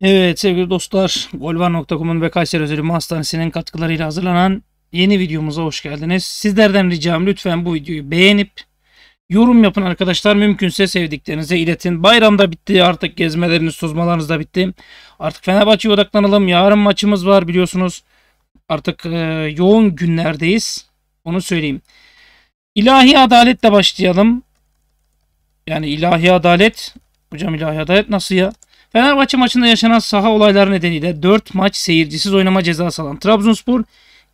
Evet sevgili dostlar, Golvar.com'un ve Kayseri Özel Hastanesi'nin katkılarıyla hazırlanan yeni videomuza hoş geldiniz. Sizlerden ricam lütfen bu videoyu beğenip yorum yapın arkadaşlar. Mümkünse sevdiklerinize iletin. Bayram da bitti artık gezmeleriniz, tozmalarınız da bitti. Artık Fenerbahçe'ye odaklanalım. Yarın maçımız var biliyorsunuz. Artık e, yoğun günlerdeyiz. Onu söyleyeyim. İlahi adaletle başlayalım. Yani ilahi adalet. Hocam ilahi adalet nasıl ya? Fenerbahçe maçında yaşanan saha olayları nedeniyle 4 maç seyircisiz oynama cezası alan Trabzonspor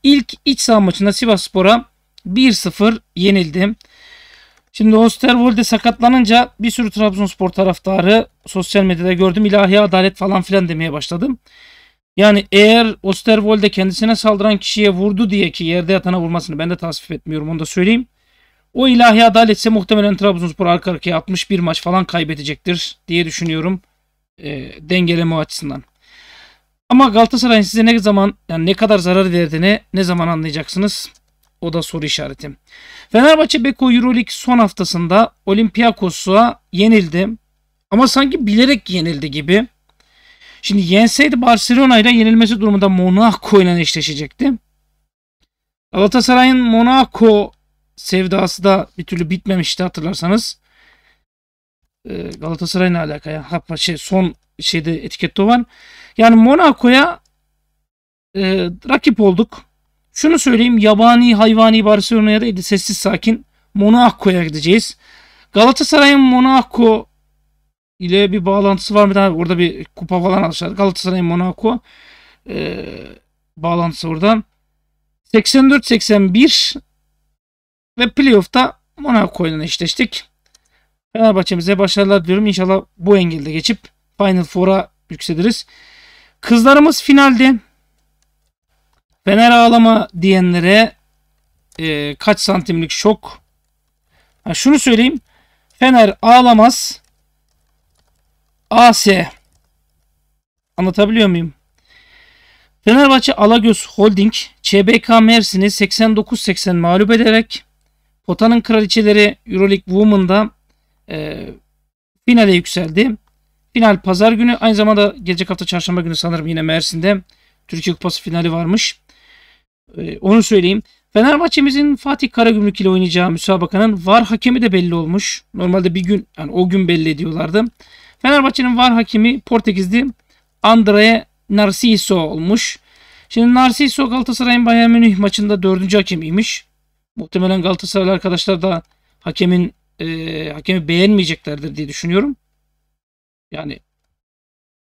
ilk iç saha maçında Sivasspor'a 1-0 yenildi. Şimdi Osterwolde sakatlanınca bir sürü Trabzonspor taraftarı sosyal medyada gördüm ilahi adalet falan filan demeye başladım. Yani eğer Osterwolde kendisine saldıran kişiye vurdu diye ki yerde yatana vurmasını ben de tasvip etmiyorum onu da söyleyeyim. O ilahi adaletse muhtemelen Trabzonspor arka arkaya 61 maç falan kaybedecektir diye düşünüyorum e, dengeleme açısından. Ama Galatasaray'ın size ne zaman yani ne kadar zarar verdiğini ne zaman anlayacaksınız? O da soru işareti. Fenerbahçe Beko Euroleague son haftasında Olympiakos'a yenildi. Ama sanki bilerek yenildi gibi. Şimdi yenseydi Barcelona ile yenilmesi durumunda Monaco ile eşleşecekti. Galatasaray'ın Monaco sevdası da bir türlü bitmemişti hatırlarsanız. Galatasaray'la e, Galatasaray ne alaka ya? Ha, şey, son şeyde etikette olan Yani Monaco'ya e, rakip olduk. Şunu söyleyeyim yabani hayvani Barcelona'ya değil de sessiz sakin Monaco'ya gideceğiz. Galatasaray'ın Monaco ile bir bağlantısı var mı? Daha orada bir kupa falan almışlar. Galatasaray'ın Monaco e, bağlantısı oradan 84-81 ve playoff'ta Monaco ile eşleştik. Fenerbahçe'mize başarılar diliyorum. İnşallah bu engelde geçip Final Four'a yükseliriz. Kızlarımız finalde. Fener ağlama diyenlere e, kaç santimlik şok. Ha, şunu söyleyeyim. Fener ağlamaz. AS. Anlatabiliyor muyum? Fenerbahçe Alagöz Holding Cbk Mersin'i 89-80 mağlup ederek Potanın Kraliçeleri Euroleague Women'da e, finale yükseldi. Final pazar günü aynı zamanda gelecek hafta çarşamba günü sanırım yine Mersin'de Türkiye Kupası finali varmış. E, onu söyleyeyim. Fenerbahçe'mizin Fatih Karagümrük ile oynayacağı müsabakanın VAR hakemi de belli olmuş. Normalde bir gün yani o gün belli ediyorlardı. Fenerbahçe'nin VAR hakemi Portekizli Andrea Narciso olmuş. Şimdi Narciso Galatasaray'ın Bayern Münih maçında dördüncü hakemiymiş. Muhtemelen Galatasaray arkadaşlar da hakemin e, hakemi beğenmeyeceklerdir diye düşünüyorum. Yani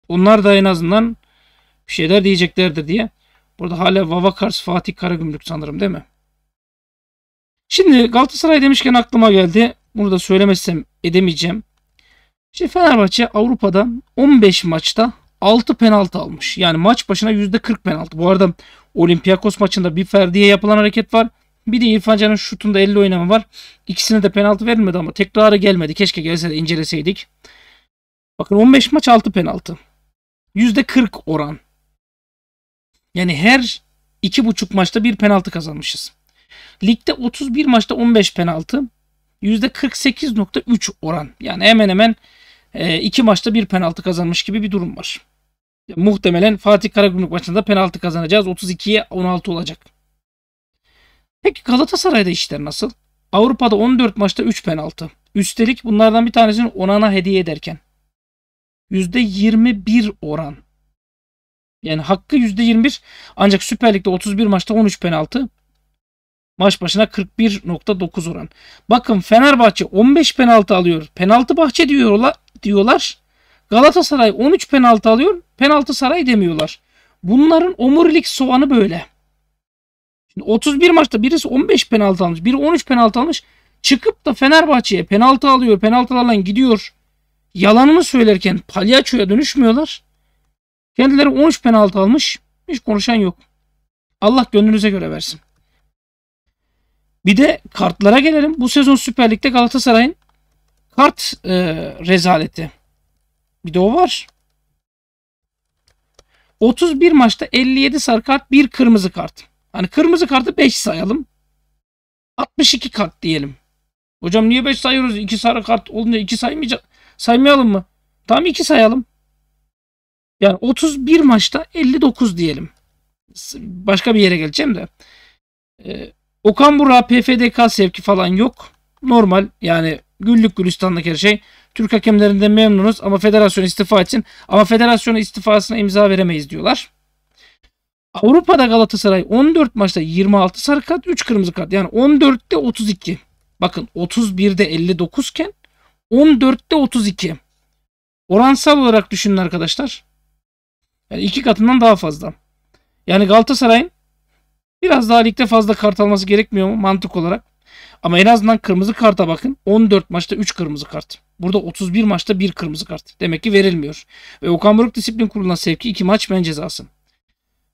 onlar da en azından bir şeyler diyeceklerdir diye. Burada hala Vavakars Fatih Karagümrük sanırım değil mi? Şimdi Galatasaray demişken aklıma geldi. Bunu da söylemezsem edemeyeceğim. İşte Fenerbahçe Avrupa'da 15 maçta 6 penaltı almış. Yani maç başına %40 penaltı. Bu arada Olympiakos maçında bir Ferdi'ye yapılan hareket var. Bir de İrfan Can'ın şutunda 50 oynama var. İkisine de penaltı verilmedi ama tekrarı gelmedi. Keşke gelse de inceleseydik. Bakın 15 maç 6 penaltı. %40 oran. Yani her 2,5 maçta bir penaltı kazanmışız. Ligde 31 maçta 15 penaltı. %48.3 oran. Yani hemen hemen e, iki maçta bir penaltı kazanmış gibi bir durum var. Muhtemelen Fatih Karagümrük maçında penaltı kazanacağız. 32'ye 16 olacak. Peki Galatasaray'da işler nasıl? Avrupa'da 14 maçta 3 penaltı. Üstelik bunlardan bir tanesini Onan'a hediye ederken. %21 oran. Yani hakkı %21 ancak Süper Lig'de 31 maçta 13 penaltı. Maç başına 41.9 oran. Bakın Fenerbahçe 15 penaltı alıyor. Penaltı bahçe diyorlar. diyorlar. Galatasaray 13 penaltı alıyor. Penaltı saray demiyorlar. Bunların omurilik soğanı böyle. Şimdi 31 maçta birisi 15 penaltı almış. Biri 13 penaltı almış. Çıkıp da Fenerbahçe'ye penaltı alıyor. Penaltılarla gidiyor. Yalanını söylerken palyaçoya dönüşmüyorlar. Kendileri 13 penaltı almış. Hiç konuşan yok. Allah gönlünüze göre versin. Bir de kartlara gelelim. Bu sezon Süper Lig'de Galatasaray'ın kart e, rezaleti. Bir de o var. 31 maçta 57 sarı kart, 1 kırmızı kart. Hani kırmızı kartı 5 sayalım. 62 kart diyelim. Hocam niye 5 sayıyoruz? 2 sarı kart olunca 2 saymayacak. Saymayalım mı? Tamam 2 sayalım. Yani 31 maçta 59 diyelim. Başka bir yere geleceğim de. Ee, Okan Burak PFDK sevki falan yok. Normal yani güllük gülistanlık her şey. Türk hakemlerinde memnunuz ama federasyon istifa için ama federasyona istifasına imza veremeyiz diyorlar. Avrupa'da Galatasaray 14 maçta 26 sarı kart 3 kırmızı kart. Yani 14'te 32. Bakın 31'de 59 iken 14'te 32. Oransal olarak düşünün arkadaşlar. Yani iki katından daha fazla. Yani Galatasaray'ın biraz daha ligde fazla kart alması gerekmiyor mu mantık olarak? Ama en azından kırmızı karta bakın. 14 maçta 3 kırmızı kart. Burada 31 maçta 1 kırmızı kart. Demek ki verilmiyor. Ve Okan Buruk Disiplin Kurulu'na sevki 2 maç men cezası.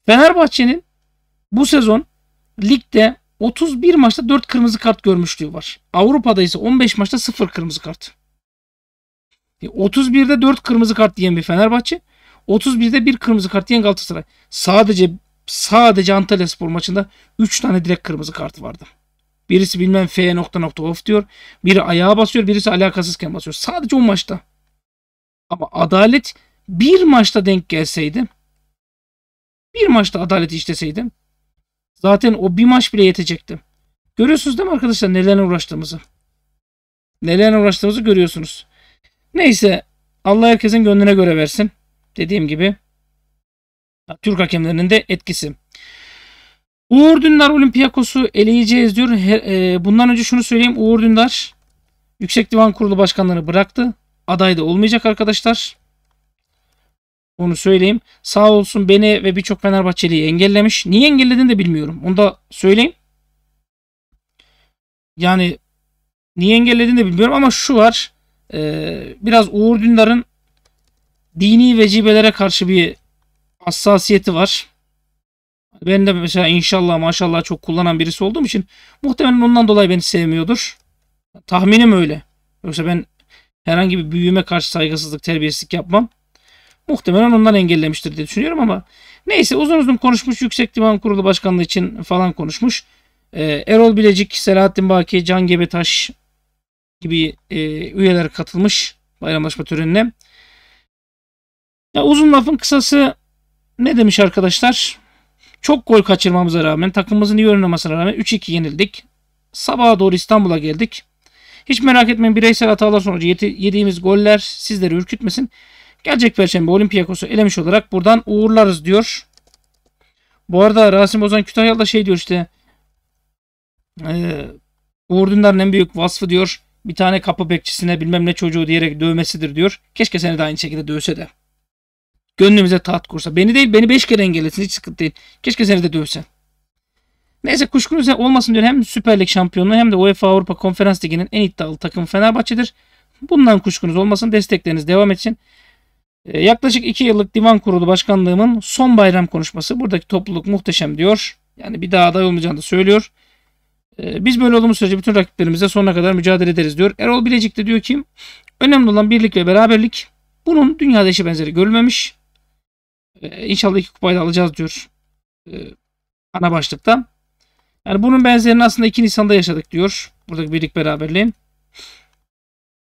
Fenerbahçe'nin bu sezon ligde 31 maçta 4 kırmızı kart görmüşlüğü var. Avrupa'da ise 15 maçta 0 kırmızı kart. 31'de e, 4 kırmızı kart diyen bir Fenerbahçe. 31'de 1 kırmızı kart diyen Galatasaray. Sadece sadece Antalya Spor maçında 3 tane direkt kırmızı kart vardı. Birisi bilmem F nokta nokta of diyor. Biri ayağa basıyor. Birisi alakasızken basıyor. Sadece o maçta. Ama adalet bir maçta denk gelseydi bir maçta adaleti işleseydim zaten o bir maç bile yetecekti. Görüyorsunuz değil mi arkadaşlar nelerle uğraştığımızı? Nelerle uğraştığımızı görüyorsunuz. Neyse Allah herkesin gönlüne göre versin. Dediğim gibi Türk hakemlerinin de etkisi. Uğur Dündar Olympiakos'u eleyeceğiz diyor. E, bundan önce şunu söyleyeyim. Uğur Dündar Yüksek Divan Kurulu Başkanlığı'nı bıraktı. Aday da olmayacak arkadaşlar. Onu söyleyeyim. Sağ olsun beni ve birçok Fenerbahçeli'yi engellemiş. Niye engellediğini de bilmiyorum. Onu da söyleyeyim. Yani niye engellediğini de bilmiyorum ama şu var. Ee, biraz Uğur Dündar'ın dini vecibelere karşı bir hassasiyeti var. Ben de mesela inşallah maşallah çok kullanan birisi olduğum için muhtemelen ondan dolayı beni sevmiyordur. Tahminim öyle. Yoksa ben herhangi bir büyüme karşı saygısızlık, terbiyesizlik yapmam. Muhtemelen ondan engellemiştir diye düşünüyorum ama neyse uzun uzun konuşmuş. Yüksek Divan Kurulu Başkanlığı için falan konuşmuş. E, Erol Bilecik, Selahattin Baki, Can Gebetaş gibi e, üyeler katılmış bayramlaşma törenine. Ya uzun lafın kısası ne demiş arkadaşlar? Çok gol kaçırmamıza rağmen takımımızın iyi oynamasına rağmen 3-2 yenildik. Sabaha doğru İstanbul'a geldik. Hiç merak etmeyin bireysel hatalar sonucu yedi, yediğimiz goller sizleri ürkütmesin. Gelecek Perşembe Olympiakos'u elemiş olarak buradan uğurlarız diyor. Bu arada Rasim Ozan Kütahyalı da şey diyor işte e, Uğur Dündar'ın en büyük vasfı diyor bir tane kapı bekçisine bilmem ne çocuğu diyerek dövmesidir diyor. Keşke seni de aynı şekilde dövse de. Gönlümüze taht kursa. Beni değil beni beş kere engellesin hiç sıkıntı değil. Keşke seni de dövse. Neyse kuşkunuz olmasın diyor hem Süper Lig şampiyonluğu hem de UEFA Avrupa Konferans Ligi'nin en iddialı takım Fenerbahçe'dir. Bundan kuşkunuz olmasın destekleriniz devam etsin. Ee, yaklaşık 2 yıllık divan kurulu başkanlığımın son bayram konuşması. Buradaki topluluk muhteşem diyor. Yani bir daha aday olmayacağını da söylüyor. Ee, biz böyle olduğumuz sürece bütün rakiplerimize sonuna kadar mücadele ederiz diyor. Erol Bilecik de diyor ki önemli olan birlik ve beraberlik. Bunun dünyada eşi benzeri görülmemiş. Ee, inşallah iki kupayı da alacağız diyor. Ana başlıkta. Yani bunun benzerini aslında 2 Nisan'da yaşadık diyor. Buradaki birlik beraberliğin.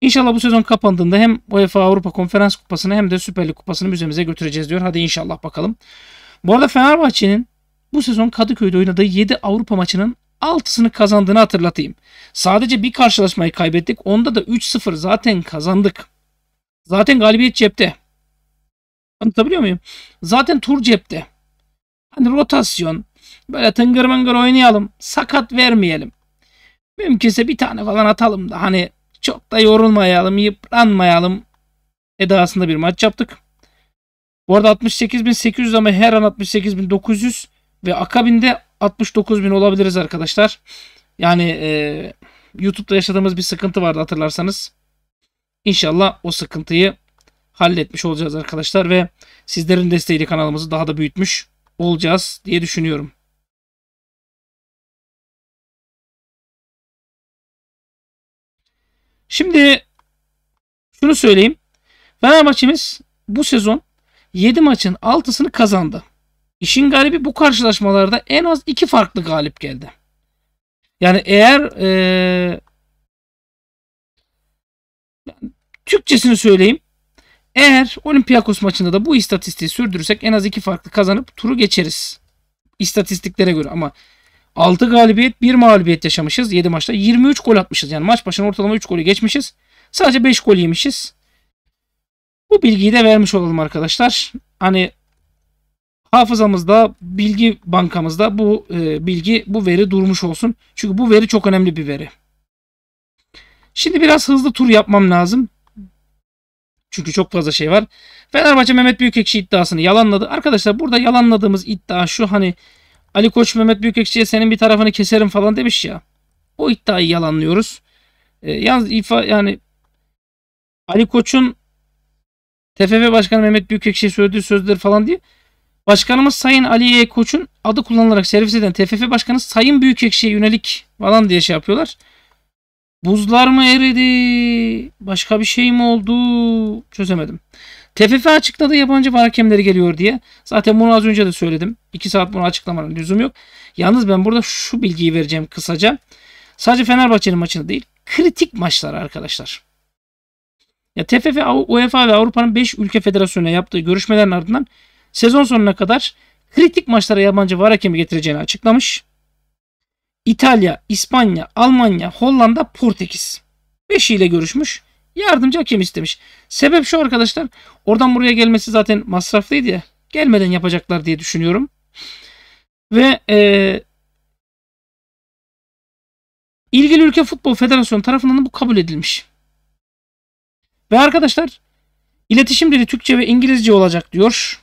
İnşallah bu sezon kapandığında hem UEFA Avrupa Konferans Kupası'nı hem de Süper Lig Kupası'nı müzemize götüreceğiz diyor. Hadi inşallah bakalım. Bu arada Fenerbahçe'nin bu sezon Kadıköy'de oynadığı 7 Avrupa maçının 6'sını kazandığını hatırlatayım. Sadece bir karşılaşmayı kaybettik. Onda da 3-0 zaten kazandık. Zaten galibiyet cepte. Anlatabiliyor muyum? Zaten tur cepte. Hani rotasyon. Böyle tıngır mıngır oynayalım. Sakat vermeyelim. Mümkünse bir tane falan atalım da hani çok da yorulmayalım, yıpranmayalım edasında bir maç yaptık. Bu arada 68.800 ama her an 68.900 ve akabinde 69.000 olabiliriz arkadaşlar. Yani e, YouTube'da yaşadığımız bir sıkıntı vardı hatırlarsanız. İnşallah o sıkıntıyı halletmiş olacağız arkadaşlar ve sizlerin desteğiyle kanalımızı daha da büyütmüş olacağız diye düşünüyorum. Şimdi şunu söyleyeyim. Fenerbahçe'miz bu sezon 7 maçın 6'sını kazandı. İşin garibi bu karşılaşmalarda en az 2 farklı galip geldi. Yani eğer ee, Türkçesini söyleyeyim. Eğer Olympiakos maçında da bu istatistiği sürdürürsek en az 2 farklı kazanıp turu geçeriz. İstatistiklere göre ama 6 galibiyet 1 mağlubiyet yaşamışız 7 maçta. 23 gol atmışız yani maç başına ortalama 3 golü geçmişiz. Sadece 5 gol yemişiz. Bu bilgiyi de vermiş olalım arkadaşlar. Hani hafızamızda, bilgi bankamızda bu e, bilgi, bu veri durmuş olsun. Çünkü bu veri çok önemli bir veri. Şimdi biraz hızlı tur yapmam lazım. Çünkü çok fazla şey var. Fenerbahçe Mehmet Büyükekşi iddiasını yalanladı. Arkadaşlar burada yalanladığımız iddia şu hani Ali Koç Mehmet Büyükekşi'ye senin bir tarafını keserim falan demiş ya. O iddiayı yalanlıyoruz. E, yalnız ifa yani Ali Koç'un TFF Başkanı Mehmet Büyükekşi'ye söylediği sözler falan diye Başkanımız Sayın Ali Koç'un adı kullanılarak servis eden TFF Başkanı Sayın Büyükekşi'ye yönelik falan diye şey yapıyorlar. Buzlar mı eridi? Başka bir şey mi oldu? Çözemedim. TFF açıkladı yabancı var hakemleri geliyor diye. Zaten bunu az önce de söyledim. 2 saat bunu açıklamanın lüzum yok. Yalnız ben burada şu bilgiyi vereceğim kısaca. Sadece Fenerbahçe'nin maçını değil. Kritik maçlar arkadaşlar. Ya TFF, UEFA ve Avrupa'nın 5 ülke federasyonuna yaptığı görüşmelerin ardından sezon sonuna kadar kritik maçlara yabancı var hakemi getireceğini açıklamış. İtalya, İspanya, Almanya, Hollanda, Portekiz. Beşiyle görüşmüş. Yardımcı hakem istemiş. Sebep şu arkadaşlar. Oradan buraya gelmesi zaten masraflıydı ya. Gelmeden yapacaklar diye düşünüyorum. Ve e, ilgili ülke futbol federasyonu tarafından bu kabul edilmiş. Ve arkadaşlar iletişim dili Türkçe ve İngilizce olacak diyor.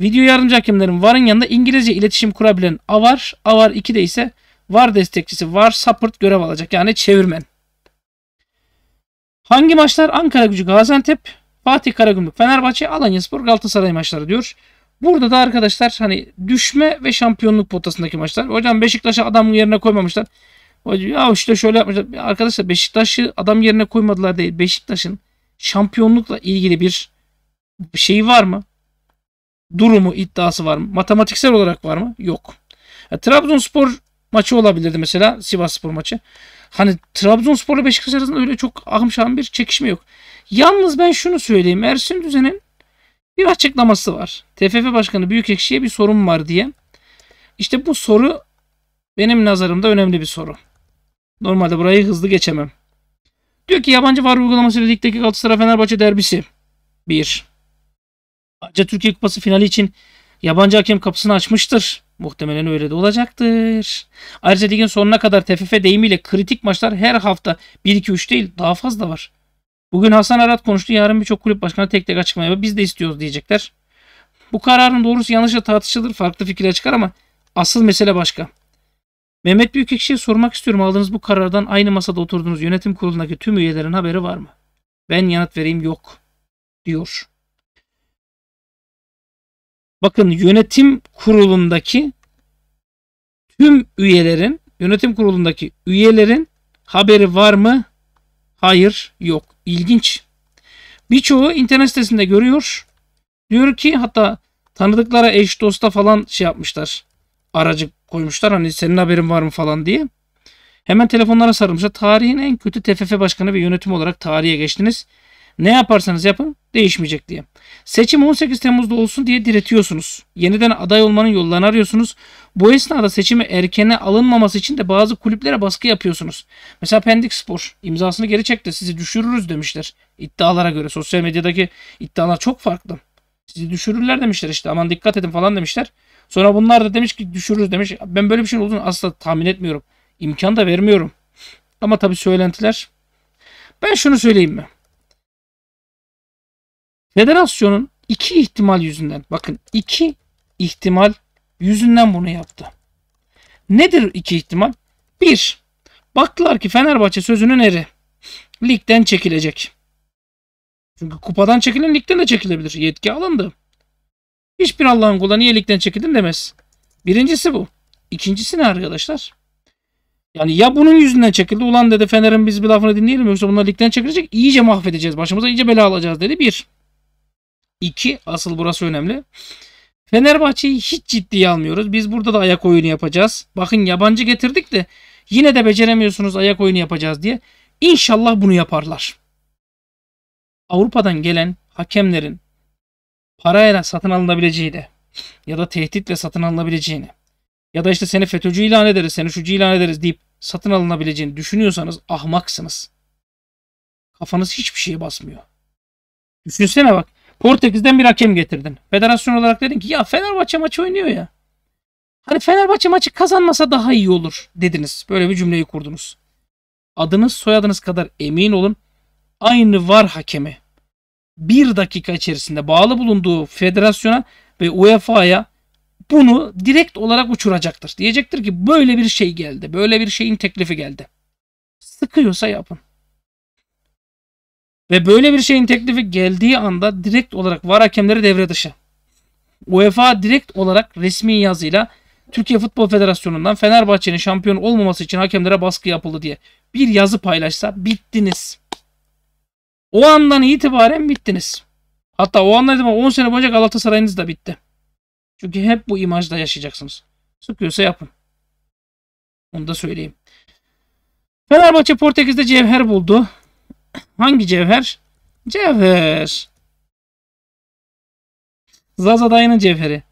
Video yardımcı hakemlerin varın yanında İngilizce iletişim kurabilen AVAR, AVAR 2'de ise VAR destekçisi VAR support görev alacak. Yani çevirmen. Hangi maçlar? Ankara gücü Gaziantep, Fatih Karagümrük, Fenerbahçe, Alanyaspor, Galatasaray maçları diyor. Burada da arkadaşlar hani düşme ve şampiyonluk potasındaki maçlar. Hocam Beşiktaş'ı adam yerine koymamışlar. Ya işte şöyle yapmışlar. Arkadaşlar Beşiktaş'ı adam yerine koymadılar değil. Beşiktaş'ın şampiyonlukla ilgili bir şeyi var mı? Durumu, iddiası var mı? Matematiksel olarak var mı? Yok. Ya, Trabzonspor maçı olabilirdi mesela. Sivasspor maçı. Hani Trabzonspor'la Beşiktaş arasında öyle çok ahım bir çekişme yok. Yalnız ben şunu söyleyeyim. Ersun Düzen'in bir açıklaması var. TFF Başkanı Büyükekşi'ye bir sorun var diye. İşte bu soru benim nazarımda önemli bir soru. Normalde burayı hızlı geçemem. Diyor ki yabancı var uygulaması ligdeki Galatasaray Fenerbahçe derbisi. Bir Ayrıca Türkiye Kupası finali için yabancı hakem kapısını açmıştır. Muhtemelen öyle de olacaktır. Ayrıca ligin sonuna kadar TFF deyimiyle kritik maçlar her hafta 1-2-3 değil daha fazla var. Bugün Hasan Arat konuştu. Yarın birçok kulüp başkanı tek tek açıklama yapıp biz de istiyoruz diyecekler. Bu kararın doğrusu yanlışla tartışılır. Farklı fikirler çıkar ama asıl mesele başka. Mehmet Büyükekşi'ye sormak istiyorum. Aldığınız bu karardan aynı masada oturduğunuz yönetim kurulundaki tüm üyelerin haberi var mı? Ben yanıt vereyim yok diyor. Bakın yönetim kurulundaki tüm üyelerin yönetim kurulundaki üyelerin haberi var mı? Hayır yok. İlginç. Birçoğu internet sitesinde görüyor. Diyor ki hatta tanıdıklara eş dosta falan şey yapmışlar. Aracı koymuşlar hani senin haberin var mı falan diye. Hemen telefonlara sarılmışlar. Tarihin en kötü TFF başkanı ve yönetim olarak tarihe geçtiniz. Ne yaparsanız yapın değişmeyecek diye. Seçim 18 Temmuz'da olsun diye diretiyorsunuz. Yeniden aday olmanın yollarını arıyorsunuz. Bu esnada seçimi erkene alınmaması için de bazı kulüplere baskı yapıyorsunuz. Mesela Pendik Spor imzasını geri çekti sizi düşürürüz demişler. İddialara göre sosyal medyadaki iddialar çok farklı. Sizi düşürürler demişler işte aman dikkat edin falan demişler. Sonra bunlar da demiş ki düşürürüz demiş. Ben böyle bir şey olduğunu asla tahmin etmiyorum. İmkan da vermiyorum. Ama tabii söylentiler. Ben şunu söyleyeyim mi? Federasyonun iki ihtimal yüzünden bakın iki ihtimal yüzünden bunu yaptı. Nedir iki ihtimal? Bir, baktılar ki Fenerbahçe sözünün eri. Ligden çekilecek. Çünkü kupadan çekilen ligden de çekilebilir. Yetki alındı. Hiçbir Allah'ın kula niye ligden çekildin demez. Birincisi bu. İkincisi ne arkadaşlar? Yani ya bunun yüzünden çekildi. Ulan dedi Fener'in biz bir lafını dinleyelim yoksa bunlar ligden çekilecek. İyice mahvedeceğiz. Başımıza iyice bela alacağız dedi. Bir. 2 asıl burası önemli. Fenerbahçe'yi hiç ciddiye almıyoruz. Biz burada da ayak oyunu yapacağız. Bakın yabancı getirdik de yine de beceremiyorsunuz ayak oyunu yapacağız diye. İnşallah bunu yaparlar. Avrupa'dan gelen hakemlerin parayla satın alınabileceğini ya da tehditle satın alınabileceğini ya da işte seni FETÖ'cü ilan ederiz, seni şucu ilan ederiz deyip satın alınabileceğini düşünüyorsanız ahmaksınız. Kafanız hiçbir şeye basmıyor. Düşünsene bak Portekiz'den bir hakem getirdin. Federasyon olarak dedin ki ya Fenerbahçe maçı oynuyor ya. Hani Fenerbahçe maçı kazanmasa daha iyi olur dediniz. Böyle bir cümleyi kurdunuz. Adınız soyadınız kadar emin olun. Aynı var hakemi bir dakika içerisinde bağlı bulunduğu federasyona ve UEFA'ya bunu direkt olarak uçuracaktır. Diyecektir ki böyle bir şey geldi. Böyle bir şeyin teklifi geldi. Sıkıyorsa yapın. Ve böyle bir şeyin teklifi geldiği anda direkt olarak VAR hakemleri devre dışı. UEFA direkt olarak resmi yazıyla Türkiye Futbol Federasyonu'ndan Fenerbahçe'nin şampiyon olmaması için hakemlere baskı yapıldı diye bir yazı paylaşsa bittiniz. O andan itibaren bittiniz. Hatta o andan itibaren 10 sene boyunca Galatasaray'ınız da bitti. Çünkü hep bu imajda yaşayacaksınız. Sıkıyorsa yapın. Onu da söyleyeyim. Fenerbahçe Portekiz'de cevher buldu. Hangi cevher? Cevher. Zaza dayının cevheri.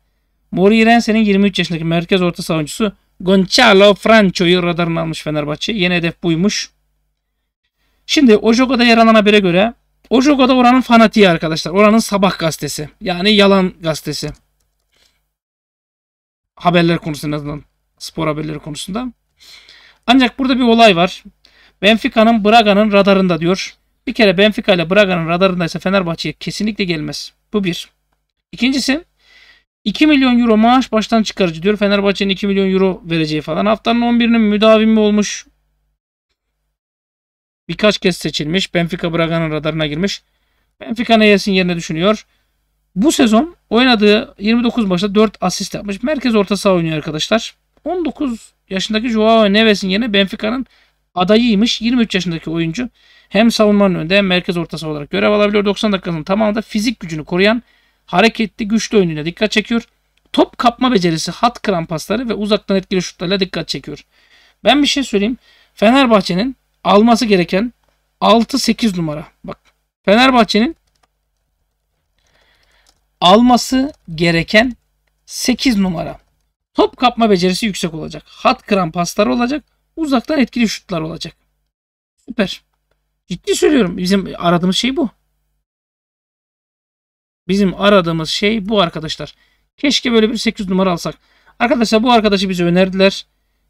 Mori Rensen'in 23 yaşındaki merkez orta savuncusu Gonçalo Franco'yu radarına almış Fenerbahçe. Yeni hedef buymuş. Şimdi Ojogo'da yer alan habere göre Ojogo'da oranın fanatiği arkadaşlar. Oranın sabah gazetesi. Yani yalan gazetesi. Haberler konusunda en azından. Spor haberleri konusunda. Ancak burada bir olay var. Benfica'nın Braga'nın radarında diyor. Bir kere Benfica ile Braga'nın radarındaysa Fenerbahçe'ye kesinlikle gelmez. Bu bir. İkincisi 2 milyon euro maaş baştan çıkarıcı diyor. Fenerbahçe'nin 2 milyon euro vereceği falan. Haftanın 11'inin müdavimi olmuş. Birkaç kez seçilmiş. Benfica Braga'nın radarına girmiş. Benfica Neyes'in yerine düşünüyor. Bu sezon oynadığı 29 maçta 4 asist yapmış. Merkez orta saha oynuyor arkadaşlar. 19 yaşındaki Joao Neves'in yerine Benfica'nın adayıymış. 23 yaşındaki oyuncu hem savunmanın önünde hem merkez ortası olarak görev alabiliyor. 90 dakikanın tamamında fizik gücünü koruyan hareketli güçlü oyunuyla dikkat çekiyor. Top kapma becerisi, hat kıran pasları ve uzaktan etkili şutlarla dikkat çekiyor. Ben bir şey söyleyeyim. Fenerbahçe'nin alması gereken 6-8 numara. Bak Fenerbahçe'nin alması gereken 8 numara. Top kapma becerisi yüksek olacak. Hat kıran pasları olacak uzaktan etkili şutlar olacak. Süper. Ciddi söylüyorum. Bizim aradığımız şey bu. Bizim aradığımız şey bu arkadaşlar. Keşke böyle bir 800 numara alsak. Arkadaşlar bu arkadaşı bize önerdiler.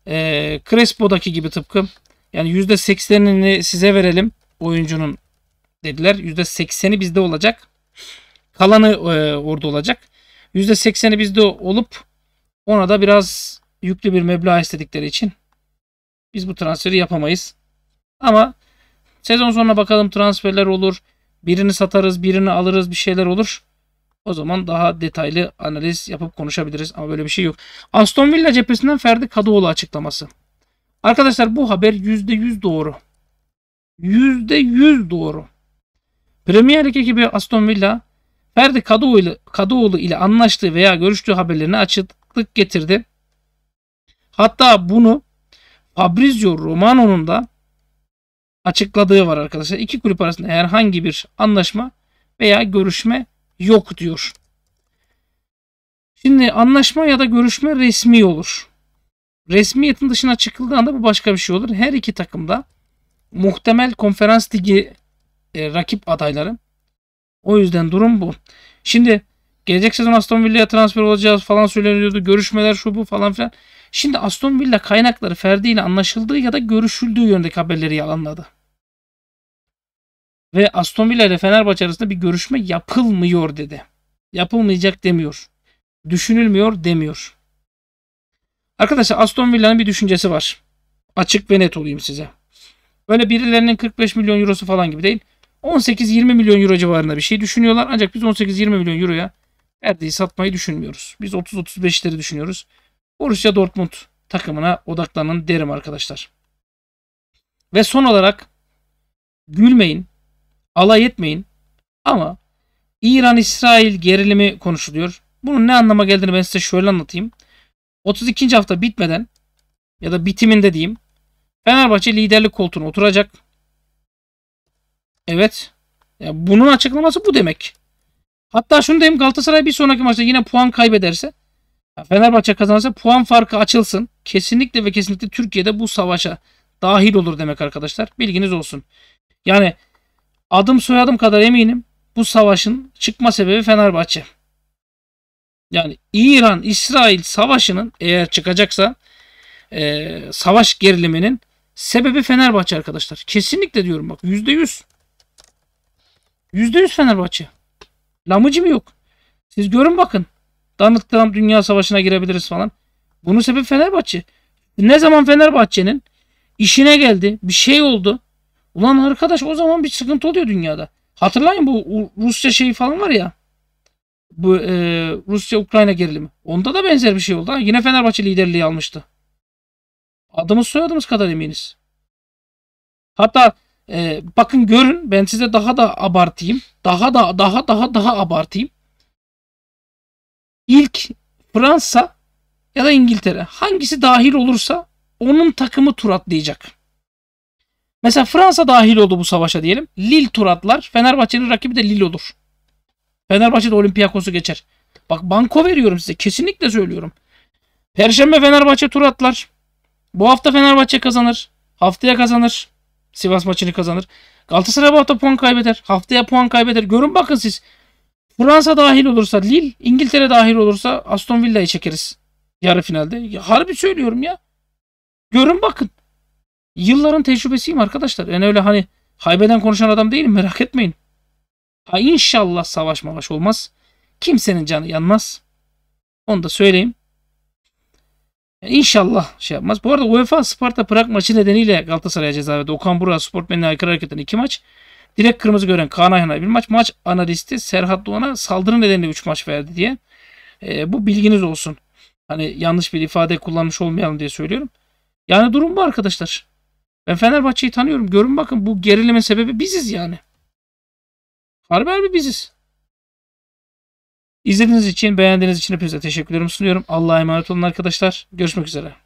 Ee, Crespo'daki gibi tıpkı. Yani %80'ini size verelim oyuncunun dediler. %80'i bizde olacak. Kalanı e, orada olacak. %80'i bizde olup ona da biraz yüklü bir meblağ istedikleri için biz bu transferi yapamayız. Ama sezon sonuna bakalım transferler olur. Birini satarız, birini alırız bir şeyler olur. O zaman daha detaylı analiz yapıp konuşabiliriz. Ama böyle bir şey yok. Aston Villa cephesinden Ferdi Kadıoğlu açıklaması. Arkadaşlar bu haber %100 doğru. %100 doğru. Premier Lig ekibi Aston Villa Ferdi Kadıoğlu ile, Kadıoğlu ile anlaştığı veya görüştüğü haberlerini açıklık getirdi. Hatta bunu Fabrizio Romano'nun da açıkladığı var arkadaşlar. İki kulüp arasında herhangi bir anlaşma veya görüşme yok diyor. Şimdi anlaşma ya da görüşme resmi olur. Resmiyetin dışına çıkıldığı anda bu başka bir şey olur. Her iki takımda muhtemel konferans ligi e, rakip adayları. O yüzden durum bu. Şimdi gelecek sezon Aston Villa'ya transfer olacağız falan söyleniyordu. Görüşmeler şu bu falan filan. Şimdi Aston Villa kaynakları Ferdi ile anlaşıldığı ya da görüşüldüğü yönde haberleri yalanladı. Ve Aston Villa ile Fenerbahçe arasında bir görüşme yapılmıyor dedi. Yapılmayacak demiyor. Düşünülmüyor demiyor. Arkadaşlar Aston Villa'nın bir düşüncesi var. Açık ve net olayım size. Böyle birilerinin 45 milyon eurosu falan gibi değil. 18-20 milyon euro civarında bir şey düşünüyorlar. Ancak biz 18-20 milyon euroya Ferdi'yi satmayı düşünmüyoruz. Biz 30-35'leri düşünüyoruz. Borussia Dortmund takımına odaklanın derim arkadaşlar. Ve son olarak gülmeyin, alay etmeyin ama İran-İsrail gerilimi konuşuluyor. Bunun ne anlama geldiğini ben size şöyle anlatayım. 32. hafta bitmeden ya da bitiminde diyeyim. Fenerbahçe liderlik koltuğuna oturacak. Evet. Ya bunun açıklaması bu demek. Hatta şunu diyeyim Galatasaray bir sonraki maçta yine puan kaybederse Fenerbahçe kazanırsa puan farkı açılsın. Kesinlikle ve kesinlikle Türkiye'de bu savaşa dahil olur demek arkadaşlar. Bilginiz olsun. Yani adım soyadım kadar eminim bu savaşın çıkma sebebi Fenerbahçe. Yani İran-İsrail savaşının eğer çıkacaksa e, savaş geriliminin sebebi Fenerbahçe arkadaşlar. Kesinlikle diyorum bak %100. %100 Fenerbahçe. Lamıcı mı yok? Siz görün bakın. Donald Trump Dünya Savaşı'na girebiliriz falan. Bunun sebebi Fenerbahçe. Ne zaman Fenerbahçe'nin işine geldi bir şey oldu. Ulan arkadaş o zaman bir sıkıntı oluyor dünyada. Hatırlayın bu Rusya şeyi falan var ya. Bu e, Rusya-Ukrayna gerilimi. Onda da benzer bir şey oldu. Ha? Yine Fenerbahçe liderliği almıştı. Adımız soyadımız kadar eminiz. Hatta e, bakın görün ben size daha da abartayım. Daha da daha daha daha abartayım ilk Fransa ya da İngiltere hangisi dahil olursa onun takımı tur atlayacak. Mesela Fransa dahil oldu bu savaşa diyelim. Lille tur atlar. Fenerbahçe'nin rakibi de Lille olur. Fenerbahçe de Olympiakos'u geçer. Bak banko veriyorum size. Kesinlikle söylüyorum. Perşembe Fenerbahçe tur atlar. Bu hafta Fenerbahçe kazanır. Haftaya kazanır. Sivas maçını kazanır. Galatasaray bu hafta puan kaybeder. Haftaya puan kaybeder. Görün bakın siz. Fransa dahil olursa Lille, İngiltere dahil olursa Aston Villa'yı çekeriz yarı finalde. Ya, harbi söylüyorum ya. Görün bakın. Yılların tecrübesiyim arkadaşlar. Yani öyle hani haybeden konuşan adam değilim merak etmeyin. Ha inşallah savaş mavaş olmaz. Kimsenin canı yanmaz. Onu da söyleyeyim. Yani inşallah şey yapmaz. Bu arada UEFA Sparta Prag maçı nedeniyle Galatasaray'a ceza verdi. Okan Burak sportmenine aykırı hareketten iki maç. Direkt kırmızı gören Kaan Ayhan'a bir maç. Maç analisti Serhat Doğan'a saldırı nedeniyle 3 maç verdi diye. E, bu bilginiz olsun. Hani yanlış bir ifade kullanmış olmayalım diye söylüyorum. Yani durum bu arkadaşlar. Ben Fenerbahçe'yi tanıyorum. Görün bakın bu gerilimin sebebi biziz yani. Harbi harbi biziz. İzlediğiniz için, beğendiğiniz için hepinize teşekkürlerimi sunuyorum. Allah'a emanet olun arkadaşlar. Görüşmek üzere.